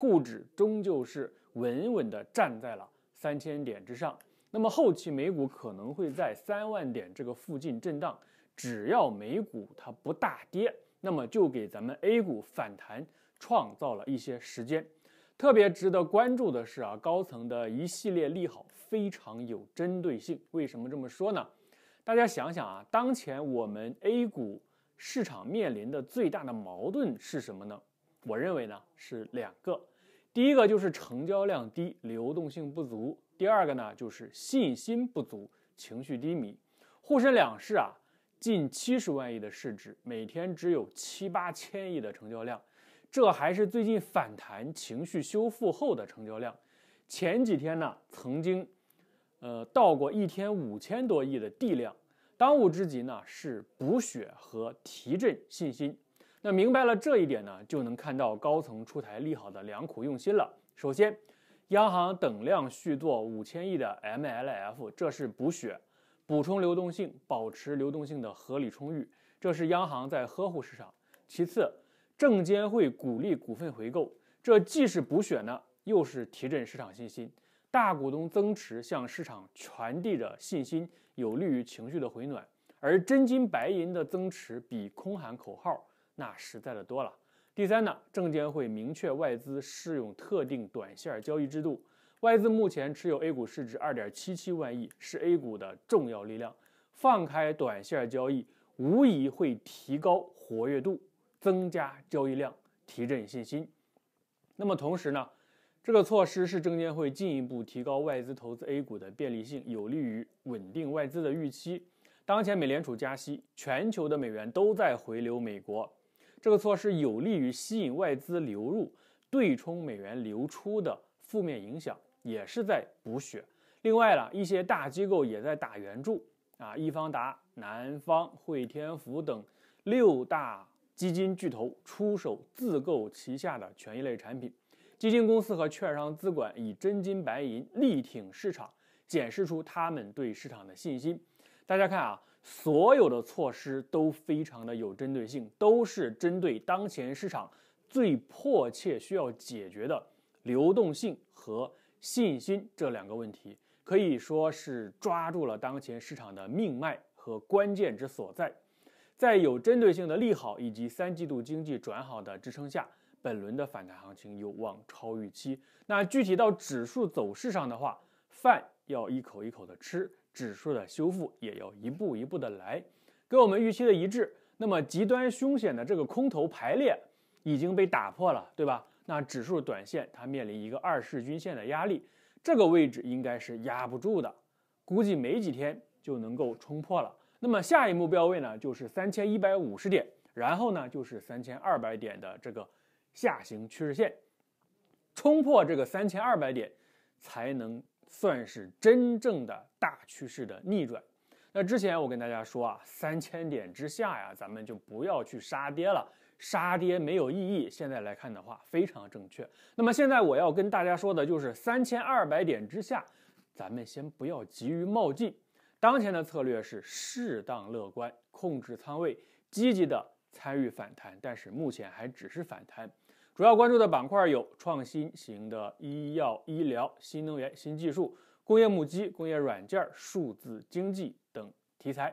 沪指终究是稳稳的站在了三千点之上，那么后期美股可能会在三万点这个附近震荡，只要美股它不大跌，那么就给咱们 A 股反弹创造了一些时间。特别值得关注的是啊，高层的一系列利好非常有针对性。为什么这么说呢？大家想想啊，当前我们 A 股市场面临的最大的矛盾是什么呢？我认为呢是两个，第一个就是成交量低，流动性不足；第二个呢就是信心不足，情绪低迷。沪深两市啊，近七十万亿的市值，每天只有七八千亿的成交量，这还是最近反弹情绪修复后的成交量。前几天呢，曾经，呃，到过一天五千多亿的地量。当务之急呢是补血和提振信心。那明白了这一点呢，就能看到高层出台利好的良苦用心了。首先，央行等量续做五千亿的 MLF，这是补血、补充流动性、保持流动性的合理充裕，这是央行在呵护市场。其次，证监会鼓励股份回购，这既是补血呢，又是提振市场信心。大股东增持向市场传递着信心，有利于情绪的回暖，而真金白银的增持比空喊口号。那实在的多了。第三呢，证监会明确外资适用特定短线交易制度。外资目前持有 A 股市值二点七七万亿，是 A 股的重要力量。放开短线交易无疑会提高活跃度，增加交易量，提振信心。那么同时呢，这个措施是证监会进一步提高外资投资 A 股的便利性，有利于稳定外资的预期。当前美联储加息，全球的美元都在回流美国。这个措施有利于吸引外资流入，对冲美元流出的负面影响，也是在补血。另外呢，一些大机构也在打援助啊，易方达、南方、汇添富等六大基金巨头出手自购旗下的权益类产品，基金公司和券商资管以真金白银力挺市场，显示出他们对市场的信心。大家看啊，所有的措施都非常的有针对性，都是针对当前市场最迫切需要解决的流动性和信心这两个问题，可以说是抓住了当前市场的命脉和关键之所在。在有针对性的利好以及三季度经济转好的支撑下，本轮的反弹行情有望超预期。那具体到指数走势上的话，饭要一口一口的吃，指数的修复也要一步一步的来，跟我们预期的一致。那么极端凶险的这个空头排列已经被打破了，对吧？那指数短线它面临一个二十均线的压力，这个位置应该是压不住的，估计没几天就能够冲破了。那么下一目标位呢，就是三千一百五十点，然后呢就是三千二百点的这个下行趋势线，冲破这个三千二百点才能。算是真正的大趋势的逆转。那之前我跟大家说啊，三千点之下呀，咱们就不要去杀跌了，杀跌没有意义。现在来看的话，非常正确。那么现在我要跟大家说的就是三千二百点之下，咱们先不要急于冒进。当前的策略是适当乐观，控制仓位，积极的参与反弹。但是目前还只是反弹。主要关注的板块有创新型的医药、医疗、新能源、新技术、工业母机、工业软件、数字经济等题材。